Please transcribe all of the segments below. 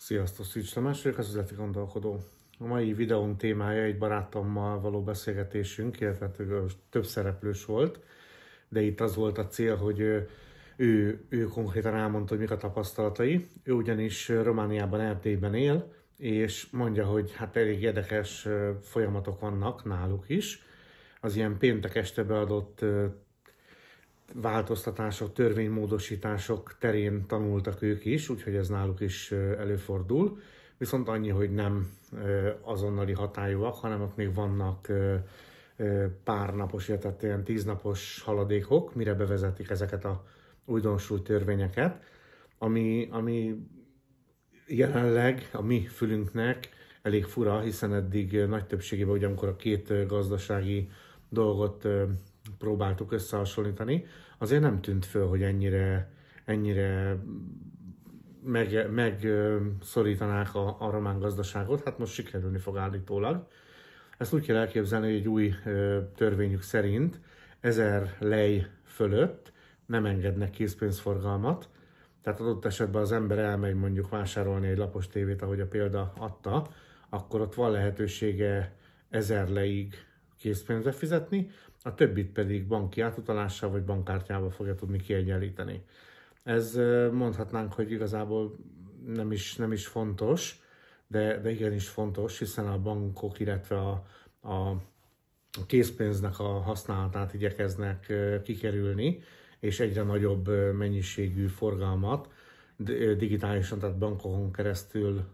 Sziasztok, Szűcs Tamás vagyok, az üzleti gondolkodó. A mai videónk témája egy barátommal való beszélgetésünk, illetve hát több szereplős volt, de itt az volt a cél, hogy ő, ő, ő konkrétan elmondta, hogy mik a tapasztalatai. Ő ugyanis Romániában, Erdélyben él, és mondja, hogy hát elég érdekes folyamatok vannak náluk is. Az ilyen péntek este beadott változtatások, törvénymódosítások terén tanultak ők is, úgyhogy ez náluk is előfordul. Viszont annyi, hogy nem azonnali hatályúak, hanem ott még vannak pár napos illetve hát ilyen tíznapos haladékok, mire bevezetik ezeket a újdonsult törvényeket, ami, ami jelenleg a mi fülünknek elég fura, hiszen eddig nagy többségében, ugye amikor a két gazdasági dolgot próbáltuk összehasonlítani, azért nem tűnt föl, hogy ennyire, ennyire meg, a, a román gazdaságot, hát most sikerülni fog állítólag. Ezt úgy kell elképzelni, hogy egy új törvényük szerint 1000 lej fölött nem engednek készpénzforgalmat, tehát adott esetben az ember elmegy mondjuk vásárolni egy lapos tévét, ahogy a példa adta, akkor ott van lehetősége 1000 leig készpénzre fizetni, a többit pedig banki átutalással vagy bankkártyával fogja tudni kiegyenlíteni. Ez mondhatnánk, hogy igazából nem is, nem is fontos, de, de igenis fontos, hiszen a bankok, illetve a, a készpénznek a használatát igyekeznek kikerülni, és egyre nagyobb mennyiségű forgalmat digitálisan, tehát bankokon keresztül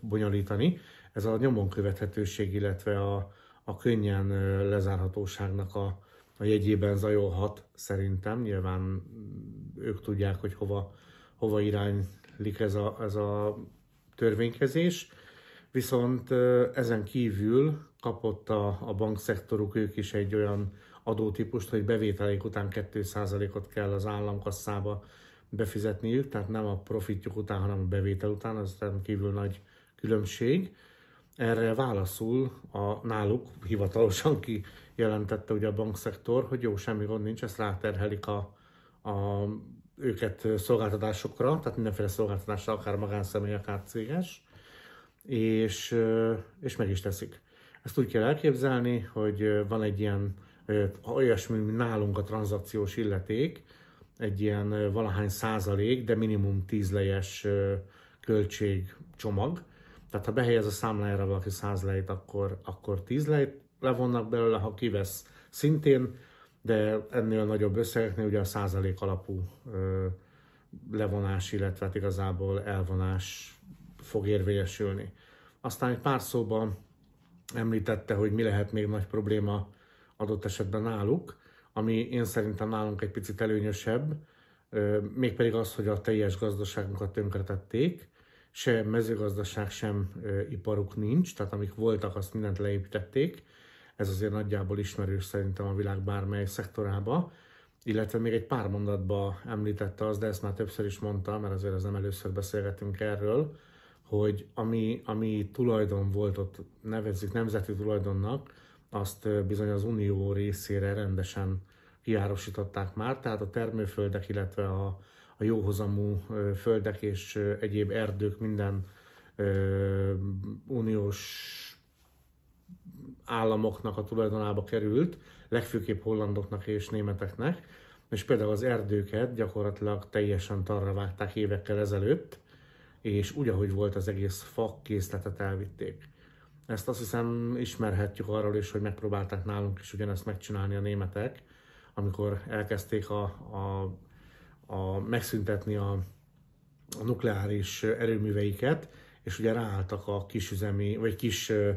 bonyolítani. Ez a nyomon követhetőség, illetve a, a könnyen lezárhatóságnak a, a jegyében zajolhat, szerintem. Nyilván mm, ők tudják, hogy hova, hova iránylik ez a, ez a törvénykezés. Viszont ezen kívül kapott a, a bankszektoruk ők is egy olyan adótípust, hogy bevételék után 2%-ot kell az államkasszába befizetniük, tehát nem a profitjuk után, hanem a bevétel után, az kívül nagy különbség erre válaszul a náluk hivatalosan kijelentette ugye a bankszektor, hogy jó, semmi gond nincs, ezt ráterhelik a, a őket szolgáltatásokra, tehát mindenféle szolgáltatásra, akár magánszemély, akár céges, és, és meg is teszik. Ezt úgy kell elképzelni, hogy van egy ilyen olyasmi, mint nálunk a tranzakciós illeték, egy ilyen valahány százalék, de minimum tízlejes költségcsomag, tehát ha behelyez a számlájára valaki 100 lejt, akkor, akkor 10 lejt levonnak belőle, ha kivesz szintén, de ennél nagyobb összegeknél ugye a százalék alapú ö, levonás, illetve hát igazából elvonás fog érvényesülni. Aztán egy pár szóban említette, hogy mi lehet még nagy probléma adott esetben náluk, ami én szerintem nálunk egy picit előnyösebb, mégpedig az, hogy a teljes gazdaságunkat tönkretették, se mezőgazdaság, sem iparuk nincs, tehát amik voltak, azt mindent leépítették. Ez azért nagyjából ismerős szerintem a világ bármely szektorába. Illetve még egy pár mondatba említette az, de ezt már többször is mondta, mert azért az nem először beszélgetünk erről, hogy ami, ami tulajdon volt ott, nevezzük nemzeti tulajdonnak, azt bizony az Unió részére rendesen kiárosították már, tehát a termőföldek, illetve a, a jóhozamú földek és egyéb erdők minden uniós államoknak a tulajdonába került, legfőképp hollandoknak és németeknek, és például az erdőket gyakorlatilag teljesen tarra vágták évekkel ezelőtt, és úgy, ahogy volt az egész fa készletet elvitték. Ezt azt hiszem ismerhetjük arról is, hogy megpróbálták nálunk is ugyanezt megcsinálni a németek, amikor elkezdték a, a a, megszüntetni a, a nukleáris erőműveiket, és ugye ráálltak a kisüzemi, vagy kis ö,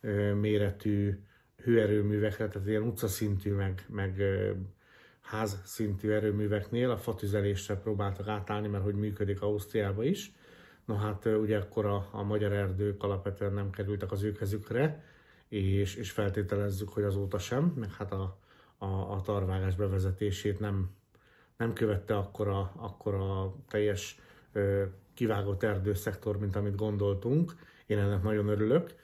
ö, méretű hőerőművekre, tehát ilyen utcaszintű, meg, meg ö, házszintű erőműveknél a fatüzelésre próbáltak átállni, mert hogy működik Ausztriába is. Na hát ugye akkor a, a magyar erdők alapvetően nem kerültek az ő kezükre, és, és feltételezzük, hogy azóta sem, meg hát a, a, a tarvágás bevezetését nem nem követte akkora, akkora teljes ö, kivágott erdőszektor, mint amit gondoltunk. Én ennek nagyon örülök.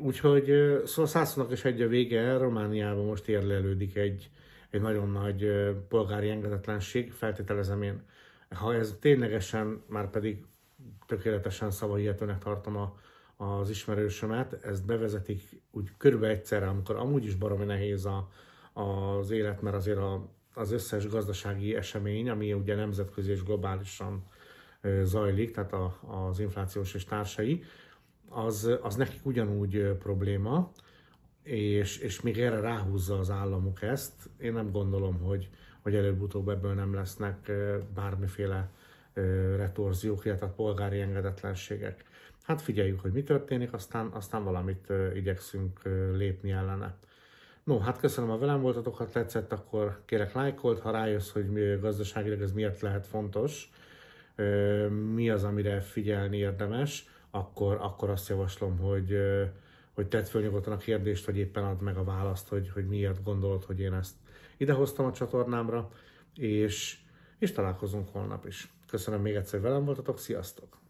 Úgyhogy szóval százszónak is egy a vége, Romániában most érlelődik egy, egy nagyon nagy polgári engedetlenség, feltételezem én. Ha ez ténylegesen, már pedig tökéletesen szavahihetőnek tartom a, az ismerősömet, ezt bevezetik úgy körülbelül egyszerre, amikor amúgy is baromi nehéz a, az élet, mert azért a az összes gazdasági esemény, ami ugye nemzetközi és globálisan zajlik, tehát a, az inflációs és társai, az, az nekik ugyanúgy probléma, és, és még erre ráhúzza az államuk ezt. Én nem gondolom, hogy, hogy előbb-utóbb ebből nem lesznek bármiféle retorziók, illetve hát polgári engedetlenségek. Hát figyeljük, hogy mi történik, aztán, aztán valamit igyekszünk lépni ellene. No, hát köszönöm, ha velem voltatok, ha tetszett, akkor kérek lájkolt, ha rájössz, hogy gazdaságilag ez miért lehet fontos, mi az, amire figyelni érdemes, akkor, akkor azt javaslom, hogy, hogy tedd föl nyugodtan a kérdést, vagy éppen add meg a választ, hogy, hogy miért gondolod, hogy én ezt idehoztam a csatornámra, és, és találkozunk holnap is. Köszönöm még egyszer, velem voltatok, sziasztok!